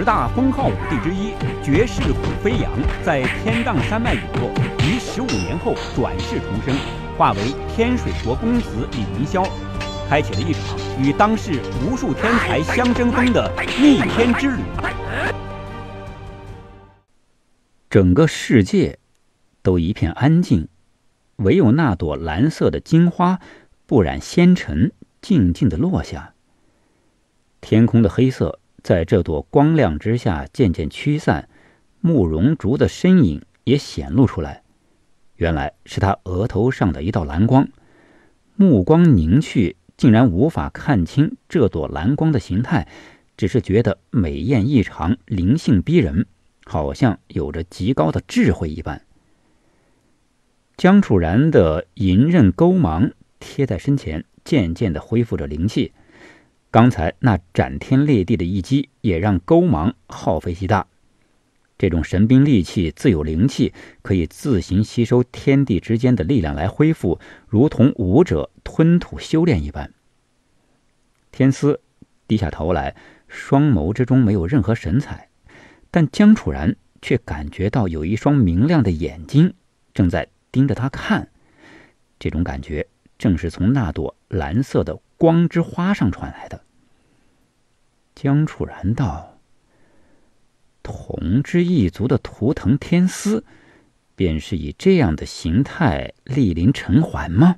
十大封号武帝之一，绝世虎飞扬，在天荡山脉陨落，于十五年后转世重生，化为天水国公子李云霄，开启了一场与当世无数天才相争锋的逆天之旅。整个世界都一片安静，唯有那朵蓝色的金花不染纤尘，静静的落下。天空的黑色。在这朵光亮之下渐渐驱散，慕容竹的身影也显露出来。原来是他额头上的一道蓝光。目光凝去，竟然无法看清这朵蓝光的形态，只是觉得美艳异常，灵性逼人，好像有着极高的智慧一般。江楚然的银刃钩芒贴在身前，渐渐地恢复着灵气。刚才那斩天裂地的一击，也让勾芒耗费极大。这种神兵利器自有灵气，可以自行吸收天地之间的力量来恢复，如同武者吞吐修炼一般。天丝低下头来，双眸之中没有任何神采，但江楚然却感觉到有一双明亮的眼睛正在盯着他看。这种感觉正是从那朵蓝色的。光之花上传来的。江楚然道：“同之一族的图腾天丝，便是以这样的形态莅临尘寰吗？”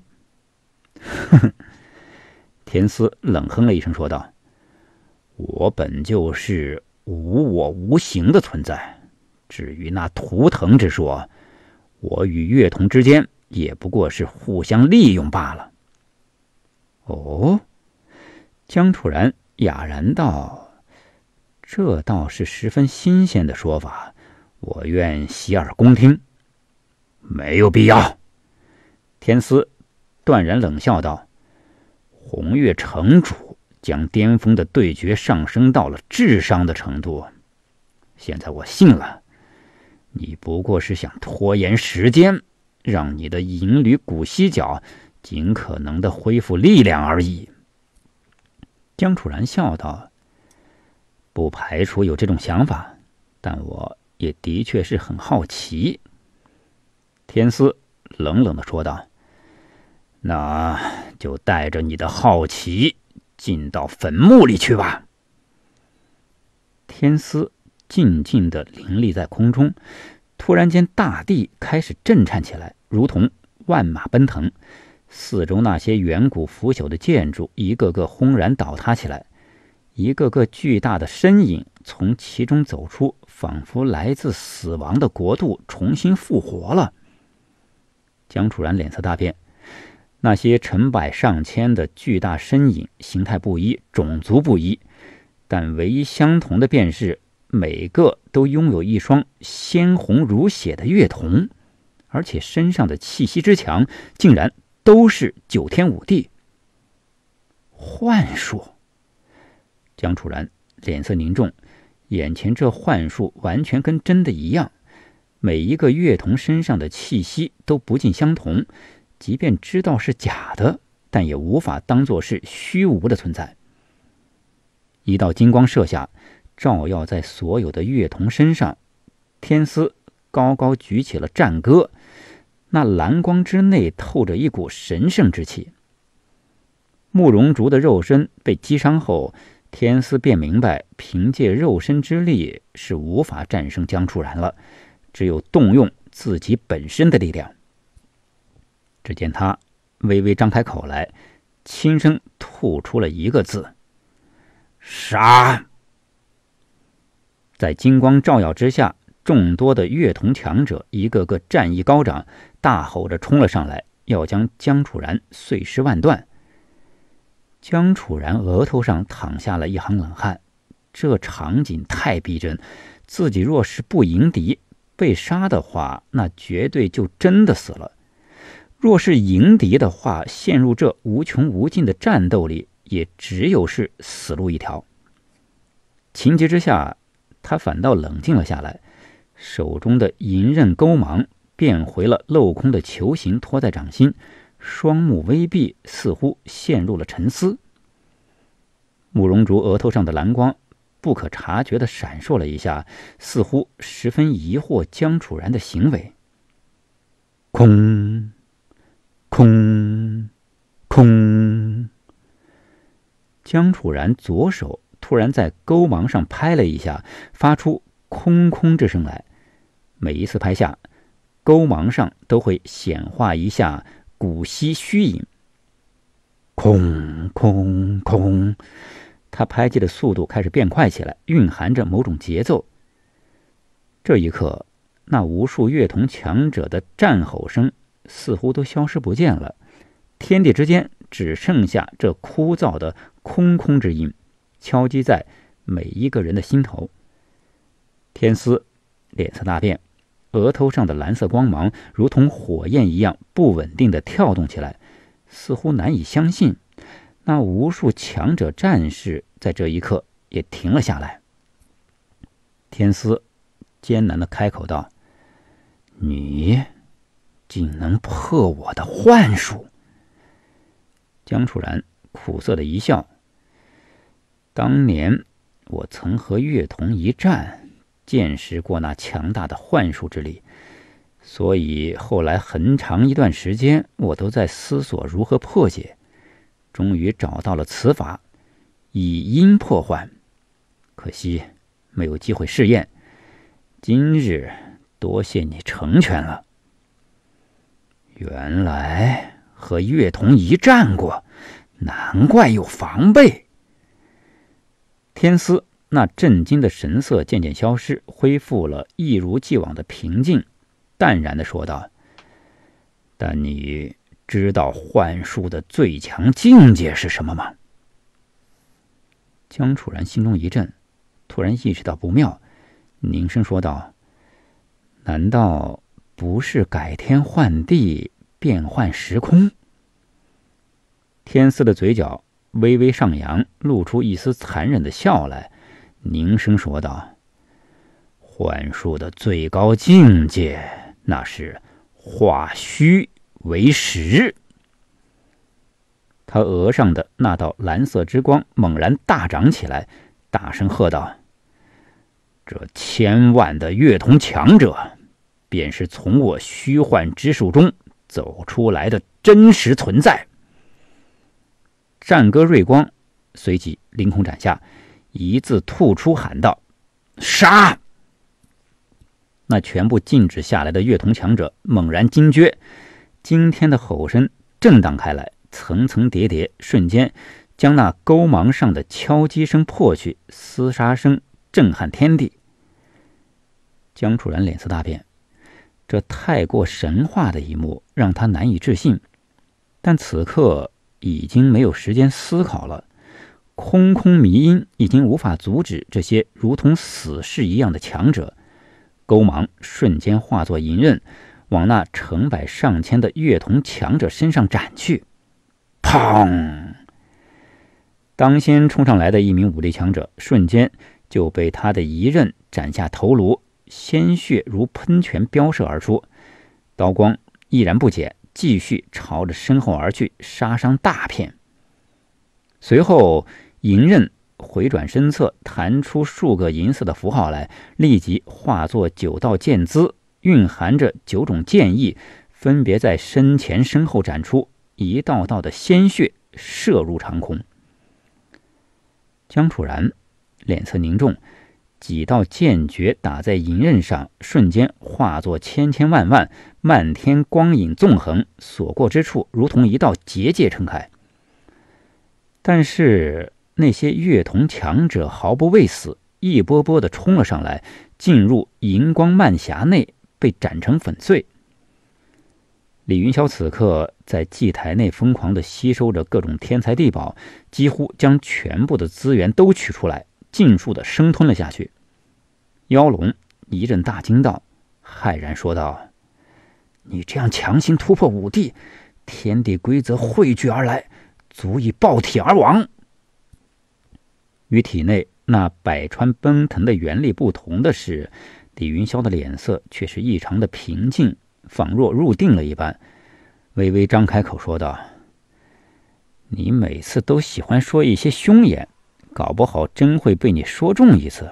哼，天丝冷哼了一声，说道：“我本就是无我无形的存在，至于那图腾之说，我与月童之间也不过是互相利用罢了。”哦，江楚然哑然道：“这倒是十分新鲜的说法，我愿洗耳恭听。”没有必要，天司断然冷笑道：“红月城主将巅峰的对决上升到了智商的程度，现在我信了。你不过是想拖延时间，让你的银缕古犀角。”尽可能的恢复力量而已。”江楚然笑道，“不排除有这种想法，但我也的确是很好奇。”天师冷冷的说道，“那就带着你的好奇进到坟墓里去吧。”天师静静的凌立在空中，突然间，大地开始震颤起来，如同万马奔腾。四周那些远古腐朽的建筑，一个个轰然倒塌起来，一个个巨大的身影从其中走出，仿佛来自死亡的国度重新复活了。江楚然脸色大变，那些成百上千的巨大身影，形态不一，种族不一，但唯一相同的便是每个都拥有一双鲜红如血的月瞳，而且身上的气息之强，竟然。都是九天五帝幻术。江楚然脸色凝重，眼前这幻术完全跟真的一样，每一个月童身上的气息都不尽相同。即便知道是假的，但也无法当做是虚无的存在。一道金光射下，照耀在所有的月童身上。天丝高高举起了战歌。那蓝光之内透着一股神圣之气。慕容竹的肉身被击伤后，天丝便明白，凭借肉身之力是无法战胜江楚然了，只有动用自己本身的力量。只见他微微张开口来，轻声吐出了一个字：“杀！”在金光照耀之下，众多的月童强者一个个战意高涨。大吼着冲了上来，要将江楚然碎尸万段。江楚然额头上淌下了一行冷汗，这场景太逼真。自己若是不迎敌，被杀的话，那绝对就真的死了；若是迎敌的话，陷入这无穷无尽的战斗里，也只有是死路一条。情急之下，他反倒冷静了下来，手中的银刃钩芒。变回了镂空的球形，托在掌心，双目微闭，似乎陷入了沉思。慕容竹额头上的蓝光不可察觉的闪烁了一下，似乎十分疑惑江楚然的行为。空空空！江楚然左手突然在钩芒上拍了一下，发出“空空”之声来。每一次拍下。钩芒上都会显化一下古稀虚影，空空空！他拍击的速度开始变快起来，蕴含着某种节奏。这一刻，那无数乐童强者的战吼声似乎都消失不见了，天地之间只剩下这枯燥的空空之音，敲击在每一个人的心头。天丝脸色大变。额头上的蓝色光芒如同火焰一样不稳定的跳动起来，似乎难以相信。那无数强者战士在这一刻也停了下来。天丝艰难的开口道：“你竟能破我的幻术？”江楚然苦涩的一笑：“当年我曾和月童一战。”见识过那强大的幻术之力，所以后来很长一段时间我都在思索如何破解。终于找到了此法，以阴破幻。可惜没有机会试验。今日多谢你成全了。原来和月童一战过，难怪有防备。天师。那震惊的神色渐渐消失，恢复了一如既往的平静，淡然的说道：“但你知道幻术的最强境界是什么吗？”江楚然心中一震，突然意识到不妙，凝声说道：“难道不是改天换地，变换时空？”天赐的嘴角微微上扬，露出一丝残忍的笑来。凝声说道：“幻术的最高境界，那是化虚为实。”他额上的那道蓝色之光猛然大涨起来，大声喝道：“这千万的月童强者，便是从我虚幻之术中走出来的真实存在。”战歌锐光随即凌空斩下。一字吐出，喊道：“杀！”那全部静止下来的月童强者猛然惊觉，惊天的吼声震荡开来，层层叠叠，瞬间将那沟芒上的敲击声破去，厮杀声震撼天地。江楚然脸色大变，这太过神话的一幕让他难以置信，但此刻已经没有时间思考了。空空迷音已经无法阻止这些如同死士一样的强者，勾芒瞬间化作银刃，往那成百上千的乐童强者身上斩去。砰！当先冲上来的一名武力强者，瞬间就被他的一刃斩下头颅，鲜血如喷泉飙射而出，刀光依然不减，继续朝着身后而去，杀伤大片。随后，银刃回转身侧，弹出数个银色的符号来，立即化作九道剑姿，蕴含着九种剑意，分别在身前身后展出，一道道的鲜血射入长空。江楚然脸色凝重，几道剑诀打在银刃上，瞬间化作千千万万，漫天光影纵横，所过之处如同一道结界撑开。但是那些月童强者毫不畏死，一波波的冲了上来，进入荧光漫匣内，被斩成粉碎。李云霄此刻在祭台内疯狂的吸收着各种天材地宝，几乎将全部的资源都取出来，尽数的生吞了下去。妖龙一阵大惊道，骇然说道：“你这样强行突破五帝，天地规则汇聚而来。”足以爆体而亡。与体内那百川奔腾的元力不同的是，李云霄的脸色却是异常的平静，仿若入定了一般。微微张开口说道：“你每次都喜欢说一些凶言，搞不好真会被你说中一次。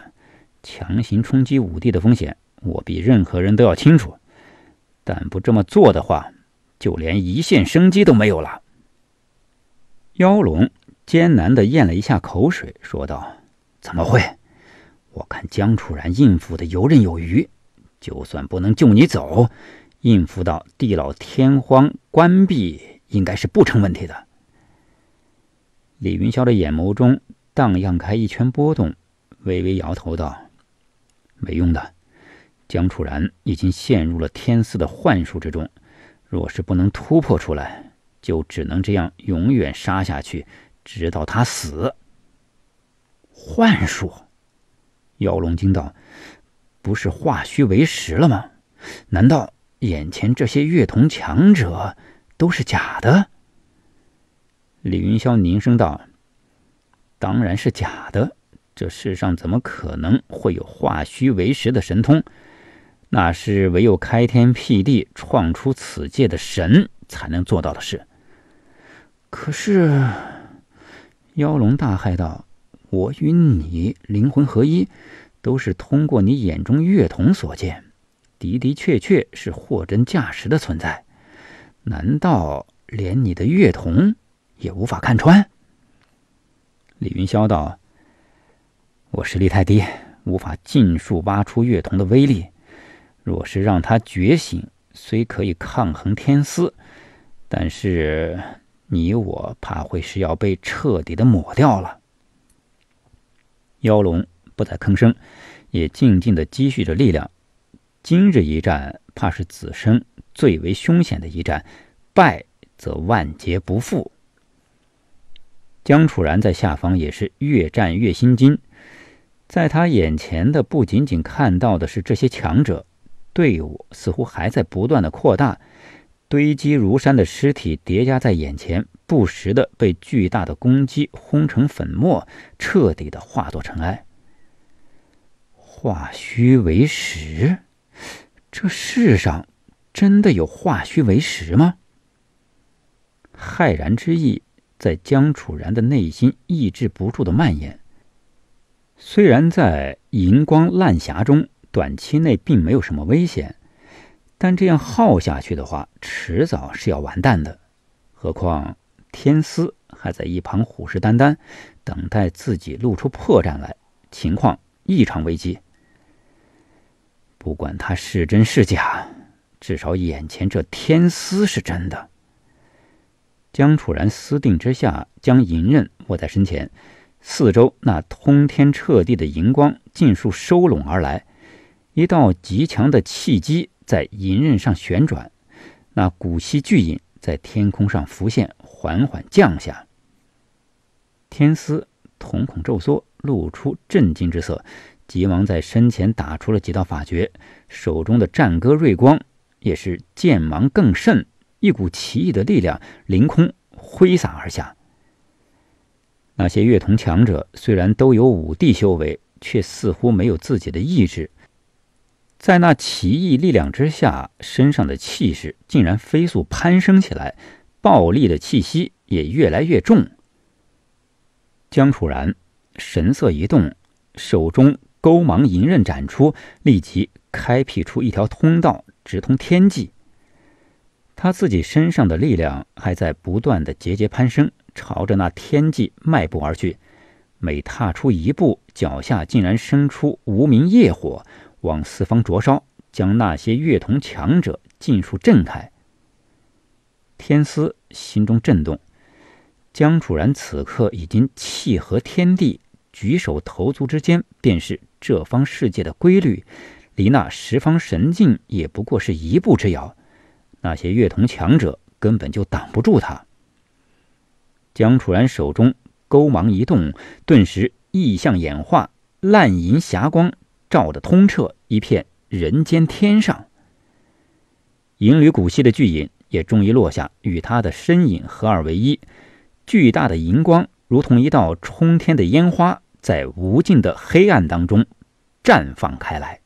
强行冲击武帝的风险，我比任何人都要清楚。但不这么做的话，就连一线生机都没有了。”妖龙艰难地咽了一下口水，说道：“怎么会？我看江楚然应付的游刃有余，就算不能救你走，应付到地老天荒关闭，应该是不成问题的。”李云霄的眼眸中荡漾开一圈波动，微微摇头道：“没用的，江楚然已经陷入了天赐的幻术之中，若是不能突破出来。”就只能这样永远杀下去，直到他死。幻术，妖龙惊道：“不是化虚为实了吗？难道眼前这些月童强者都是假的？”李云霄凝声道：“当然是假的。这世上怎么可能会有化虚为实的神通？那是唯有开天辟地创出此界的神才能做到的事。”可是，妖龙大骇道：“我与你灵魂合一，都是通过你眼中月瞳所见，的的确确是货真价实的存在。难道连你的月瞳也无法看穿？”李云霄道：“我实力太低，无法尽数挖出月瞳的威力。若是让他觉醒，虽可以抗衡天丝。”但是……”你我怕会是要被彻底的抹掉了。妖龙不再吭声，也静静的积蓄着力量。今日一战，怕是此生最为凶险的一战，败则万劫不复。江楚然在下方也是越战越心惊，在他眼前的不仅仅看到的是这些强者，队伍似乎还在不断的扩大。堆积如山的尸体叠加在眼前，不时的被巨大的攻击轰成粉末，彻底的化作尘埃。化虚为实，这世上真的有化虚为实吗？骇然之意在江楚然的内心抑制不住的蔓延。虽然在银光烂霞中，短期内并没有什么危险。但这样耗下去的话，迟早是要完蛋的。何况天丝还在一旁虎视眈眈，等待自己露出破绽来，情况异常危机。不管他是真是假，至少眼前这天丝是真的。江楚然思定之下，将银刃握在身前，四周那通天彻地的银光尽数收拢而来，一道极强的气机。在银刃上旋转，那古稀巨影在天空上浮现，缓缓降下。天丝瞳孔骤缩，露出震惊之色，急忙在身前打出了几道法诀，手中的战歌锐光也是剑芒更甚，一股奇异的力量凌空挥洒而下。那些乐童强者虽然都有武帝修为，却似乎没有自己的意志。在那奇异力量之下，身上的气势竟然飞速攀升起来，暴戾的气息也越来越重。江楚然神色一动，手中勾芒银刃斩出，立即开辟出一条通道，直通天际。他自己身上的力量还在不断的节节攀升，朝着那天际迈步而去。每踏出一步，脚下竟然生出无名业火。往四方灼烧，将那些月童强者尽数震开。天司心中震动，江楚然此刻已经契合天地，举手投足之间便是这方世界的规律。离那十方神境也不过是一步之遥，那些月童强者根本就挡不住他。江楚然手中钩芒一动，顿时异象演化，烂银霞光。照得通彻一片人间天上，银缕古稀的巨影也终于落下，与他的身影合二为一。巨大的银光如同一道冲天的烟花，在无尽的黑暗当中绽放开来。